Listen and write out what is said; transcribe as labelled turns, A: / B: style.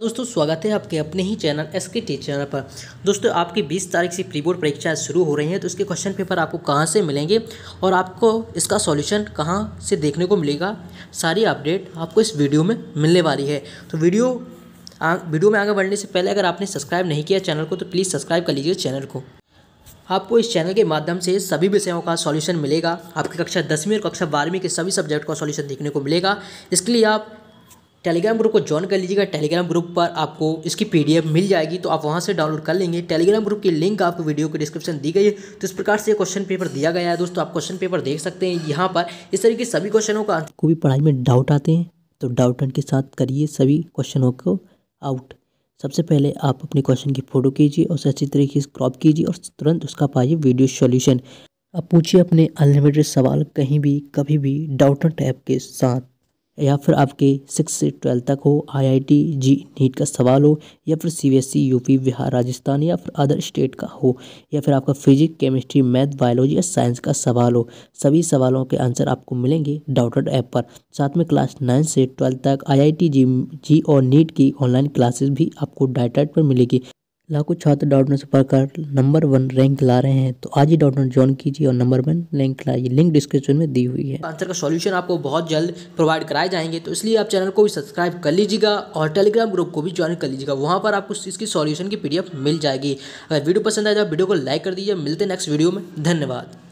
A: दोस्तों स्वागत है आपके अपने ही channel S K T channel पर दोस्तों आपकी 20 तारीख से प्री बोर्ड परीक्षाएँ शुरू हो रही हैं तो इसके क्वेश्चन पेपर आपको कहाँ से मिलेंगे और आपको इसका सॉल्यूशन कहाँ से देखने को मिलेगा सारी अपडेट आपको इस वीडियो में मिलने वाली है तो वीडियो आ, वीडियो में आगे बढ़ने से पहले अगर आपने सब्सक्राइब नहीं किया चैनल को तो प्लीज़ सब्सक्राइब कर लीजिए चैनल को आपको इस चैनल के माध्यम से सभी विषयों का सॉल्यूशन मिलेगा आपकी कक्षा दसवीं और कक्षा बारहवीं के सभी सब्जेक्ट का सॉल्यूशन देखने को मिलेगा इसके लिए आप टेलीग्राम ग्रुप को ज्वाइन कर लीजिएगा टेलीग्राम ग्रुप पर आपको इसकी पीडीएफ मिल जाएगी तो आप वहाँ से डाउनलोड कर लेंगे टेलीग्राम ग्रुप की लिंक आपको वीडियो के डिस्क्रिप्शन दी गई है तो इस प्रकार से क्वेश्चन पेपर दिया गया है दोस्तों आप क्वेश्चन पेपर देख सकते हैं यहाँ पर इस तरह के सभी क्वेश्चनों का को भी पढ़ाई में डाउट आते हैं तो डाउट के साथ करिए सभी क्वेश्चनों को आउट सबसे पहले आप अपने क्वेश्चन की फ़ोटो कीजिए और अच्छी तरीके से क्रॉप कीजिए और तुरंत उसका पाइए वीडियो सॉल्यूशन आप पूछिए अपने अनलिमिटेड सवाल कहीं भी कभी भी डाउटन ऐप के साथ या फिर आपके सिक्स से ट्वेल्थ तक हो आईआईटी जी नीट का सवाल हो या फिर CBSE UP e, Bihar Rajasthan या फिर अदर स्टेट का हो या फिर आपका फिजिक्स केमिस्ट्री मैथ बायोलॉजी या साइंस का सवाल हो सभी सवालों के आंसर आपको मिलेंगे डाउटेड ऐप पर साथ में क्लास नाइन से ट्वेल्थ तक आईआईटी जी जी और नीट की ऑनलाइन क्लासेस भी आपको डाइटेड पर मिलेगी लाखों छात्र नोट से पढ़कर नंबर वन रैंक ला रहे हैं तो आज ही डॉटनेट ज्वाइन कीजिए और नंबर वन रैंक लाइए लिंक डिस्क्रिप्शन में दी हुई है आंसर का सॉल्यूशन आपको बहुत जल्द प्रोवाइड कराए जाएंगे तो इसलिए आप चैनल को भी सब्सक्राइब कर लीजिएगा और टेलीग्राम ग्रुप को भी ज्वाइन कर लीजिएगा वहाँ पर आपको इसकी सॉल्यूशन की पी मिल जाएगी अगर वीडियो पसंद आए तो वीडियो को लाइक कर दीजिए मिलते नेक्स्ट वीडियो में धन्यवाद